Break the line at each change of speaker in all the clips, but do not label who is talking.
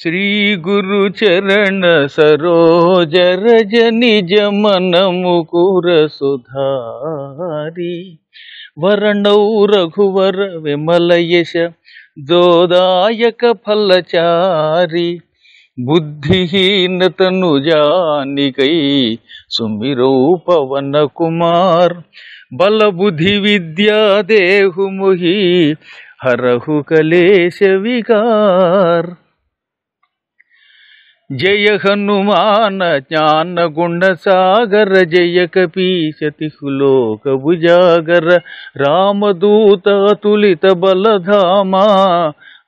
श्री गुरु चरण सरोज रज निज मन मुकुर सुधारी वरण रघुवर विमल यश जोदायक फलचारी बुद्धिहीन तनु जानिकई सुमिरो पवन कुमार बल बुद्धि विद्या देहु मुहि हरहु कलेश विकार जय सागर जय कपीशति सुलोकबुजागर सुमति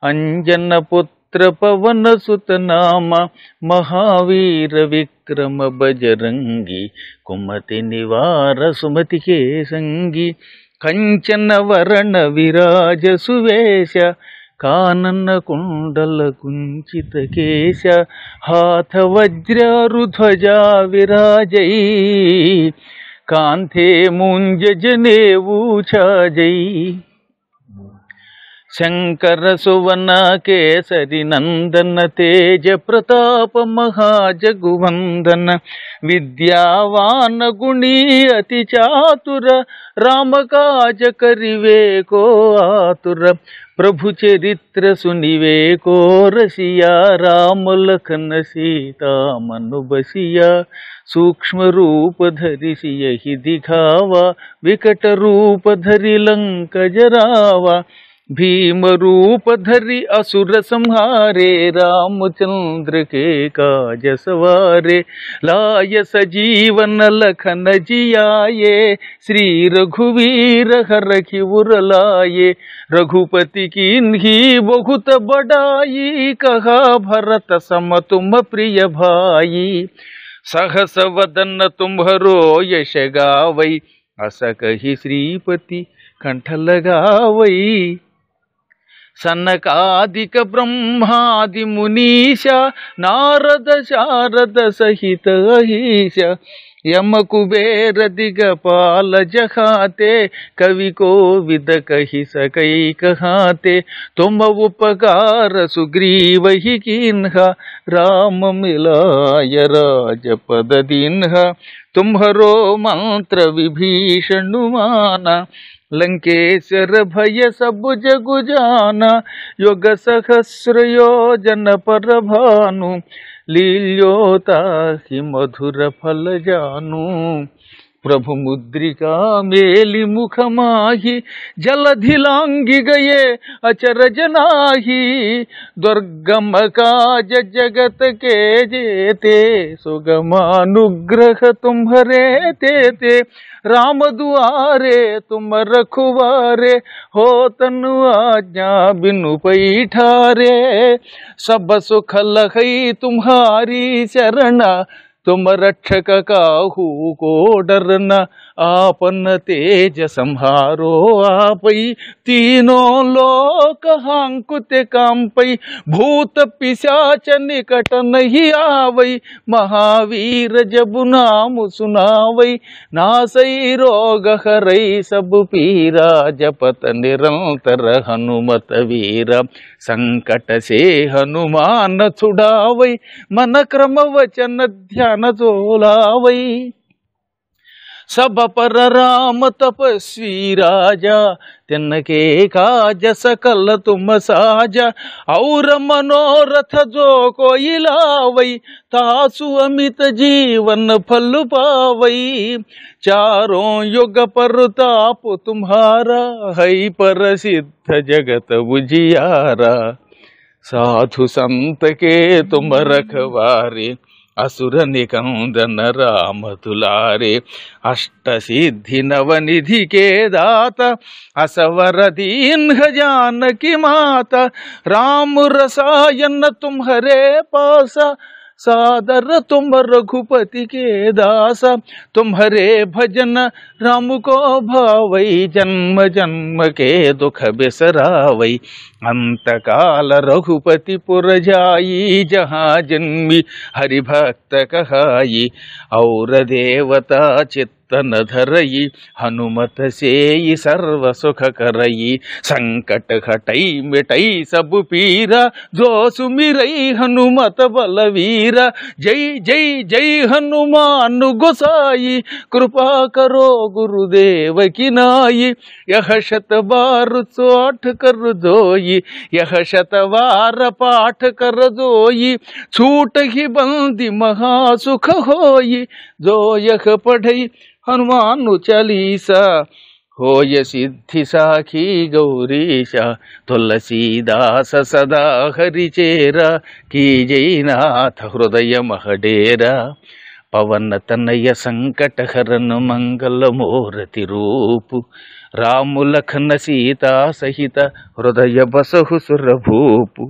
अञ्जनपुत्रपवनसुतनामा महावीरविक्रमबजरङ्गी कुमतिनिवारसुमतिकेसङ्गी कञ्चन सुवेश कानन कुंडल कुंचित केश हाथ कांथे मुंज जने मुञ्जनेवू छाजै शङ्करसुवन केसरिनन्दन तेजप्रतापमहाजगुवन्दन विद्यावान गुणी अतिचातुर रामकाज करिवेको आतुर प्रभुचरित्र सुनिवेको रसिया रामलखन सीतामनुबसिया सूक्ष्मरूपधरिषि हि दिखावा विकटरूपधरि लङ्कजरावा भीम रूप धरी असुर संहारे रामचंद्र के काज सवारे लाय सजीवन लखन जियाये श्री रघुवीर हर की उरलाये रघुपति की बहुत बड़ाई कहा भरत सम तुम प्रिय भाई सहस वदन तुम्हरो यश गावई अस कही श्रीपति कंठ लगावई सनकादिक ब्रह्मादि मुनीश नारद शारद सहित अहिश यम कुबेर पाल जहाते कवि को विद कही सकई कहाते तुम उपकार सुग्रीव ही किन्ह राम मिलाय राज पद दिन्ह तुम्हरो मंत्र विभीषण माना लंकेश्वर भय जगु जाना योग सहस्र योजन पर भानु लील्योता मधुर फल जानू प्रभु मुद्रिका मेली मुख माही जलधि लांगी गए अचरज नाही दुर्गम काज जगत के जेते सुगमानुग्रह तुम्हरे ते राम दुआरे तुम रखुवारे हो तनु आज्ञा बिनु पैठारे सब सुख लखई तुम्हारी शरणा तुम रक्षक काहू को डरना आपन तेज संहारो आपई तीनों लोक हांकुते कांपई भूत पिशाच निकट नहीं आवई महावीर जब नाम सुनावई नासई रोग हरई सब पीरा जपत निरंतर हनुमत वीरा संकट से हनुमान छुड़ावई मन क्रम वचन ध्यान चोलावई तपस्वी राजा ತಪಸ್ವಿ के काज सकल तुम साजा और मनोरथ जो कोई लावई तासु अमित जीवन फल पावई चारों युग पर ताप तुम्हारा है पर सिद्ध जगत बुझियारा साधु संत के तुम रखवारी అసుర నికందన రామతులారే అష్ట అష్టసిద్ధి నవనిధికే దాత అసవరదీన్హ జానకి మాత రాము రసాయన తుమ్హరే పాస सादर तुम रघुपति के दास तुम्हारे भजन राम को भावई जन्म जन्म के दुख बिसरावई अंत काल रघुपति पुर जाई जहाँ जन्मी हरिभक्त कहाई और देवता चित्त तन धरई हनुमत से सर्व सुख करई संकट हटई मिटई सब पीरा जो सुमिरई हनुमत बलवीरा जय जय जय हनुमान गोसाई कृपा करो गुरुदेव की नाई यह शत बार चोट कर जोई यह शत बार पाठ कर जोई छूट ही बंदी महासुख होई जो यह पढ़ई హనుమాన్ను చలీస హోయ సిద్ధి సాఖీ గౌరీశ తులసీదాస సదా హరిచేర కీజైనాథ హృదయ మహడేర పవన తన్నయ్య సంకటహరను మంగళమోరతి రూపు రాములఖన సీతా సహిత హృదయ బసహు సురభూపు